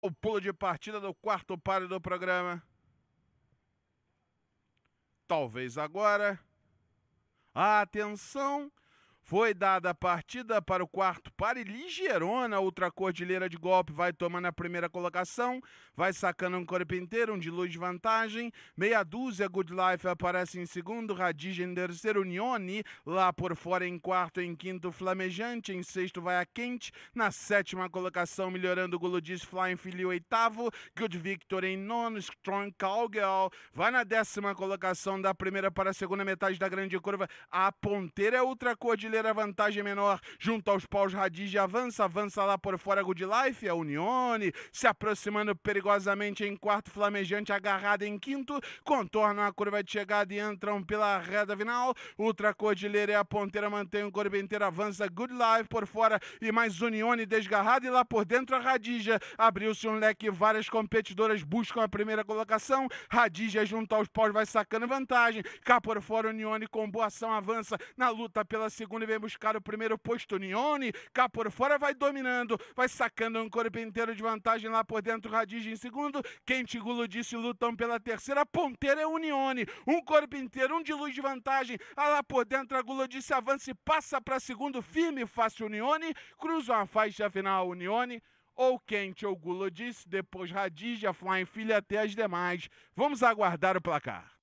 o pulo de partida do quarto par do programa. Talvez agora. Atenção! Foi dada a partida para o quarto para e Outra cordilheira de golpe vai tomando a primeira colocação. Vai sacando um corpo inteiro, um de luz de vantagem. Meia dúzia, Good Life aparece em segundo. Radija em terceiro, Nione, Lá por fora em quarto, em quinto, Flamejante. Em sexto vai a Quente. Na sétima colocação, melhorando, Guludis Flying em oitavo. Good Victor em nono, Strong Cowgirl. Vai na décima colocação da primeira para a segunda metade da grande curva. A Ponteira é outra cordilheira perder a vantagem menor junto aos paus Radija avança, avança lá por fora Good Life, a Unione, se aproximando perigosamente em quarto, Flamejante agarrada em quinto, contornam a curva de chegada e entram pela reta final, Ultra Cordilheira e é a ponteira mantém o corpo inteiro, avança Good Life por fora e mais Unione desgarrada e lá por dentro a Radija, abriu-se um leque, várias competidoras buscam a primeira colocação, Radija junto aos paus vai sacando vantagem, cá por fora Unione com boa ação avança na luta pela segunda vem buscar o primeiro posto Nione, cá por fora vai dominando, vai sacando um corpo inteiro de vantagem lá por dentro, Radija em segundo, Quente Gulo disse lutam pela terceira, ponteira é o um corpo inteiro, um de luz de vantagem, ah, lá por dentro a Gulo disse avance, passa para segundo, firme, fácil Unione, cruzam a faixa final Unione, ou Quente ou Gulo disse, depois a Flying Filha até as demais. Vamos aguardar o placar.